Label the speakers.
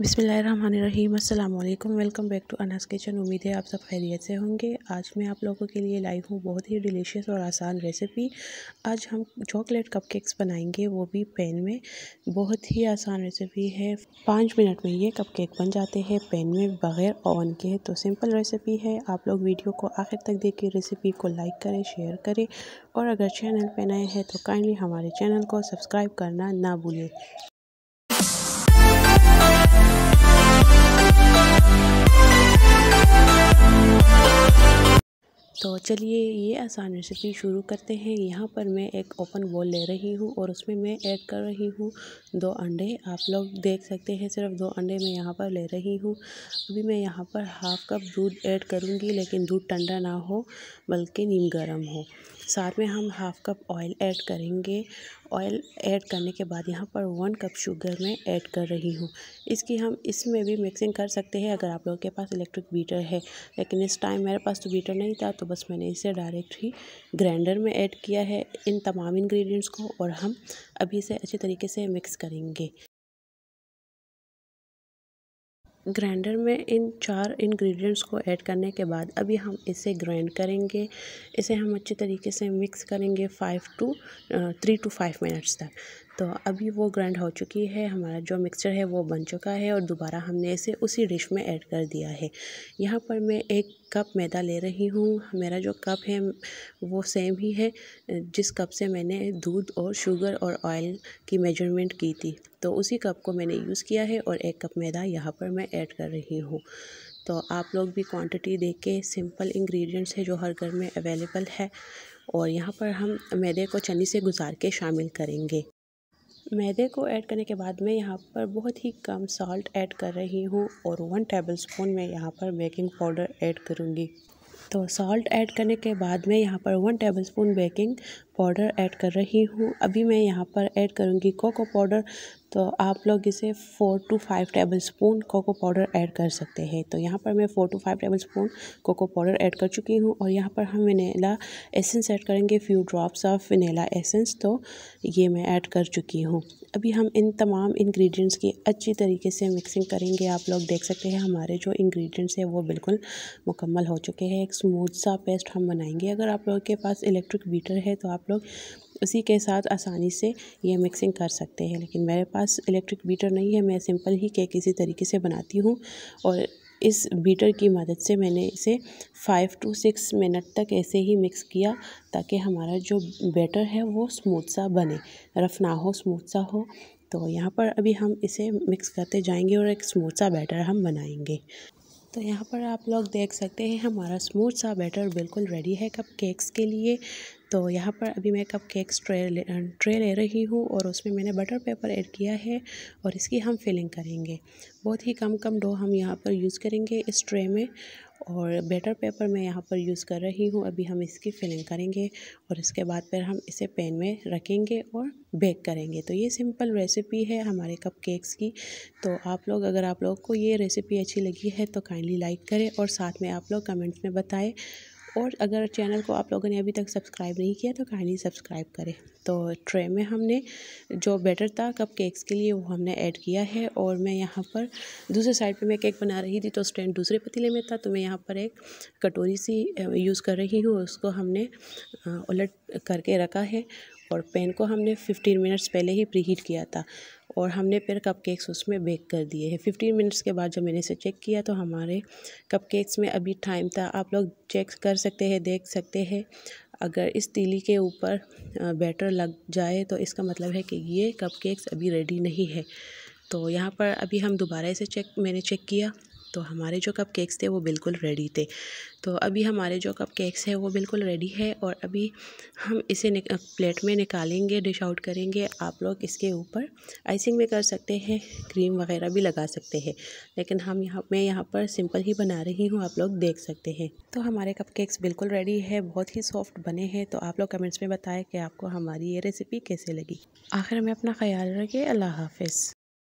Speaker 1: बिसमीम अल्लाम welcome back to Anas kitchen उम्मीद है आप सब खैरियत से होंगे आज मैं आप लोगों के लिए लाई हूँ बहुत ही डिलीशियस और आसान रेसिपी आज हम चॉकलेट कपकेक्स बनाएंगे वो भी पैन में बहुत ही आसान रेसिपी है पाँच मिनट में ये कपकेक बन जाते हैं पैन में बग़ैर ऑन के तो सिंपल रेसिपी है आप लोग वीडियो को आखिर तक देखिए रेसिपी को लाइक करें शेयर करें और अगर चैनल पर नए हैं तो काइंडली हमारे चैनल को सब्सक्राइब करना ना भूलें तो चलिए ये आसान रेसिपी शुरू करते हैं यहाँ पर मैं एक ओपन बोल ले रही हूँ और उसमें मैं ऐड कर रही हूँ दो अंडे आप लोग देख सकते हैं सिर्फ दो अंडे मैं यहाँ पर ले रही हूँ अभी मैं यहाँ पर हाफ़ कप दूध ऐड करूँगी लेकिन दूध ठंडा ना हो बल्कि नीम गर्म हो साथ में हम हाफ़ कप ऑयल ऐड करेंगे ऑयल ऐड करने के बाद यहाँ पर वन कप शुगर में ऐड कर रही हूँ इसकी हम इसमें भी मिक्सिंग कर सकते हैं अगर आप लोगों के पास इलेक्ट्रिक बीटर है लेकिन इस टाइम मेरे पास तो बीटर नहीं था तो बस मैंने इसे डायरेक्ट ही ग्राइंडर में ऐड किया है इन तमाम इंग्रेडिएंट्स को और हम अभी इसे अच्छे तरीके से मिक्स करेंगे ग्राइंडर में इन चार इंग्रेडिएंट्स को ऐड करने के बाद अभी हम इसे ग्राइंड करेंगे इसे हम अच्छे तरीके से मिक्स करेंगे five to three to five minutes तक तो अभी वो ग्राइंड हो चुकी है हमारा जो मिक्सचर है वो बन चुका है और दोबारा हमने इसे उसी डिश में ऐड कर दिया है यहाँ पर मैं एक कप मैदा ले रही हूँ मेरा जो कप है वो सेम ही है जिस कप से मैंने दूध और शुगर और ऑयल की मेजरमेंट की थी तो उसी कप को मैंने यूज़ किया है और एक कप मैदा यहाँ पर मैं ऐड कर रही हूँ तो आप लोग भी क्वांटिटी देख के सिंपल इंग्रेडिएंट्स है जो हर घर में अवेलेबल है और यहाँ पर हम मैदे को चनी से गुजार के शामिल करेंगे मैदे को ऐड करने के बाद मैं यहाँ पर बहुत ही कम सॉल्ट ऐड कर रही हूँ और वन टेबल स्पून मैं यहाँ पर बेकिंग पाउडर ऐड करूँगी तो सॉल्ट ऐड करने के बाद मैं यहाँ पर one tablespoon baking powder add कर रही हूँ अभी मैं यहाँ पर ऐड करूँगी कोको पाउडर तो आप लोग इसे four to five tablespoon cocoa powder add कर सकते हैं तो यहाँ पर मैं four to five tablespoon cocoa powder add कर चुकी हूँ और यहाँ पर हम वनीला एसेंस ऐड करेंगे few drops of vanilla essence तो ये मैं ऐड कर चुकी हूँ अभी हम इन तमाम इंग्रेडिएंट्स की अच्छी तरीके से मिक्सिंग करेंगे आप लोग देख सकते हैं हमारे जो इंग्रेडिएंट्स हैं वो बिल्कुल मुकम्मल हो चुके हैं एक स्मूथ सा पेस्ट हम बनाएंगे अगर आप लोगों के पास इलेक्ट्रिक बीटर है तो आप लोग उसी के साथ आसानी से ये मिक्सिंग कर सकते हैं लेकिन मेरे पास इलेक्ट्रिक बीटर नहीं है मैं सिंपल ही केक इसी तरीके से बनाती हूँ और इस बीटर की मदद से मैंने इसे फाइव टू सिक्स मिनट तक ऐसे ही मिक्स किया ताकि हमारा जो बैटर है वो स्मूथ सा बने रफ़ ना हो स्मूथ सा हो तो यहाँ पर अभी हम इसे मिक्स करते जाएंगे और एक स्मूथ सा बैटर हम बनाएंगे तो यहाँ पर आप लोग देख सकते हैं हमारा स्मूथ सा बैटर बिल्कुल रेडी है कप केक्स के लिए तो यहाँ पर अभी मैं कप केक्स ट्रे ले ट्रे ले रही हूँ और उसमें मैंने बटर पेपर ऐड किया है और इसकी हम फिलिंग करेंगे बहुत ही कम कम डो हम यहाँ पर यूज़ करेंगे इस ट्रे में और बेटर पेपर मैं यहाँ पर यूज़ कर रही हूँ अभी हम इसकी फिलिंग करेंगे और इसके बाद फिर हम इसे पैन में रखेंगे और बेक करेंगे तो ये सिंपल रेसिपी है हमारे कप केक्स की तो आप लोग अगर आप लोग को ये रेसिपी अच्छी लगी है तो काइंडली लाइक करें और साथ में आप लोग कमेंट्स में बताएं और अगर चैनल को आप लोगों ने अभी तक सब्सक्राइब नहीं किया तो काइंडली सब्सक्राइब करें तो ट्रे में हमने जो बैटर था कप केक्स के लिए वो हमने ऐड किया है और मैं यहाँ पर दूसरे साइड पे मैं केक बना रही थी तो स्टैंड दूसरे पतीले में था तो मैं यहाँ पर एक कटोरी सी यूज़ कर रही हूँ उसको हमने उलट करके रखा है और पेन को हमने फिफ्टीन मिनट्स पहले ही प्री हीट किया था और हमने फिर कप केक्स उसमें बेक कर दिए हैं फिफ्टीन मिनट्स के बाद जब मैंने इसे चेक किया तो हमारे कप केक्स में अभी टाइम था आप लोग चेक कर सकते हैं देख सकते हैं अगर इस तीली के ऊपर बैटर लग जाए तो इसका मतलब है कि ये कप केक्स अभी रेडी नहीं है तो यहाँ पर अभी हम दोबारा इसे चेक मैंने चेक किया तो हमारे जो कप केक्स थे वो बिल्कुल रेडी थे तो अभी हमारे जो कप केक्स है वो बिल्कुल रेडी है और अभी हम इसे प्लेट में निकालेंगे डिश आउट करेंगे आप लोग इसके ऊपर आइसिंग भी कर सकते हैं क्रीम वगैरह भी लगा सकते हैं लेकिन हम यहाँ मैं यहाँ पर सिंपल ही बना रही हूँ आप लोग देख सकते हैं तो हमारे कप केक्स बिल्कुल रेडी है बहुत ही सॉफ्ट बने हैं तो आप लोग कमेंट्स में बताएं कि आपको हमारी ये रेसिपी कैसे लगी आखिर में अपना ख्याल रखें अल्लाह हाफ़